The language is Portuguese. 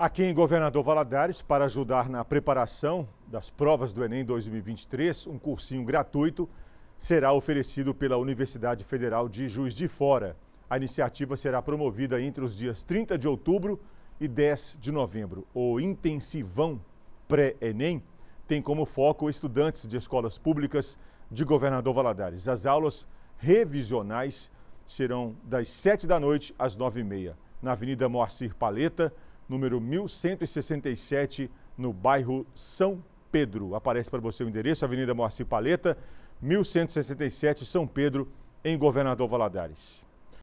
Aqui em Governador Valadares, para ajudar na preparação das provas do Enem 2023, um cursinho gratuito será oferecido pela Universidade Federal de Juiz de Fora. A iniciativa será promovida entre os dias 30 de outubro e 10 de novembro. O Intensivão Pré-Enem tem como foco estudantes de escolas públicas de Governador Valadares. As aulas revisionais serão das 7 da noite às 9 h 30 na Avenida Moacir Paleta, número 1167, no bairro São Pedro. Aparece para você o endereço, Avenida Moacir Paleta, 1167, São Pedro, em Governador Valadares.